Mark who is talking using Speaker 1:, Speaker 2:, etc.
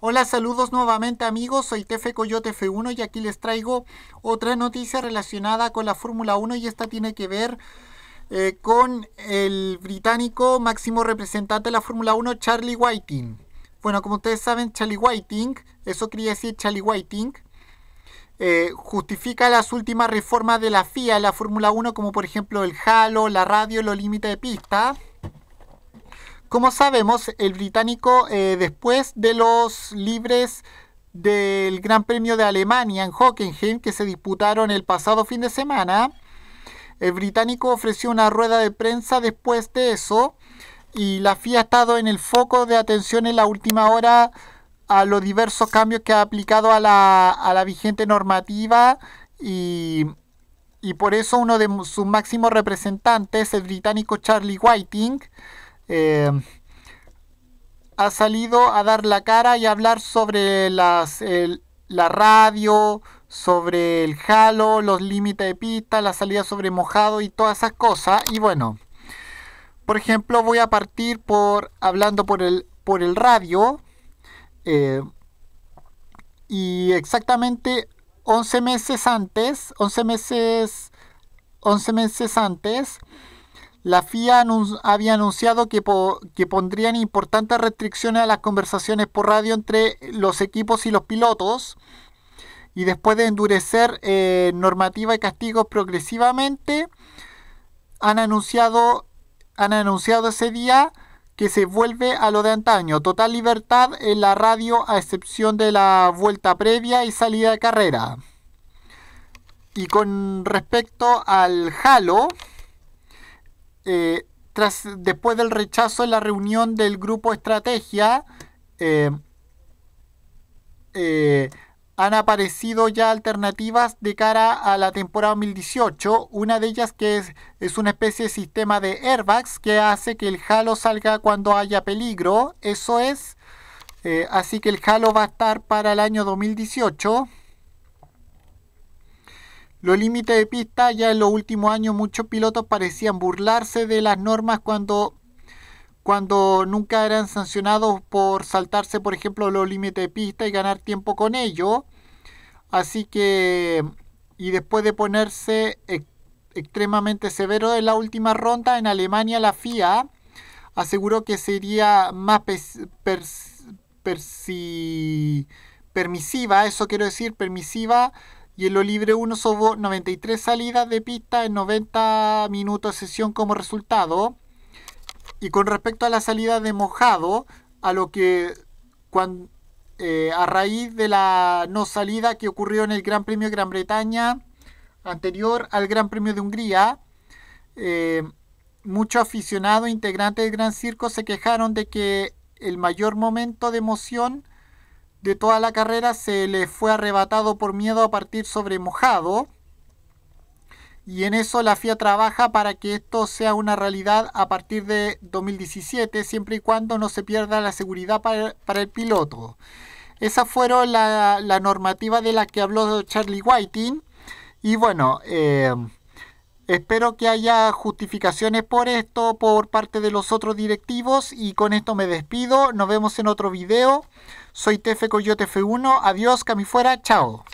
Speaker 1: Hola, saludos nuevamente amigos, soy Tefe Coyote F1 y aquí les traigo otra noticia relacionada con la Fórmula 1 y esta tiene que ver eh, con el británico máximo representante de la Fórmula 1, Charlie Whiting. Bueno, como ustedes saben, Charlie Whiting, eso quería decir Charlie Whiting, eh, justifica las últimas reformas de la FIA en la Fórmula 1, como por ejemplo el halo, la radio, los límites de pista. Como sabemos, el británico eh, después de los libres del Gran Premio de Alemania en Hockenheim que se disputaron el pasado fin de semana, el británico ofreció una rueda de prensa después de eso y la FIA ha estado en el foco de atención en la última hora a los diversos cambios que ha aplicado a la, a la vigente normativa y, y, por eso uno de sus máximos representantes, el británico Charlie Whiting, eh, ha salido a dar la cara y hablar sobre la radio, sobre el jalo, los límites de pista, la salida sobre mojado y todas esas cosas. Y bueno, por ejemplo, voy a partir por hablando por el, por el radio. Eh, y exactamente 11 meses antes, 11 meses, 11 meses antes, la FIA había anunciado que, que pondrían importantes restricciones a las conversaciones por radio entre los equipos y los pilotos. Y después de endurecer eh, normativa y castigos progresivamente, han anunciado, han anunciado ese día que se vuelve a lo de antaño. Total libertad en la radio a excepción de la vuelta previa y salida de carrera. Y con respecto al Halo, eh, tras, después del rechazo en la reunión del grupo Estrategia, eh, eh, han aparecido ya alternativas de cara a la temporada 2018. Una de ellas que es, una especie de sistema de airbags que hace que el halo salga cuando haya peligro. Eso es. así que el halo va a estar para el año 2018. Los límites de pista ya en los últimos años muchos pilotos parecían burlarse de las normas cuando, cuando nunca eran sancionados por saltarse, por ejemplo, los límites de pista y ganar tiempo con ello. Así que, y después de ponerse extremadamente severo en la última ronda, en Alemania la FIA aseguró que sería más permisiva, eso quiero decir, permisiva y en lo libre 1 hubo 93 salidas de pista en 90 minutos de sesión como resultado. Y con respecto a la salida de mojado, a lo que eh, a raíz de la no salida que ocurrió en el Gran Premio de Gran Bretaña, anterior al Gran Premio de Hungría, eh, muchos aficionados integrantes del Gran Circo se quejaron de que el mayor momento de emoción de toda la carrera se le fue arrebatado por miedo a partir sobre mojado. Y en eso la FIA trabaja para que esto sea una realidad a partir de 2017, siempre y cuando no se pierda la seguridad para, el piloto. Esa fueron la, la normativa de la que habló Charlie Whiting. Y bueno, eh, Espero que haya justificaciones por esto por parte de los otros directivos y con esto me despido. Nos vemos en otro video. Soy Tefe Coyote F1. Adiós, camifuera. Chao.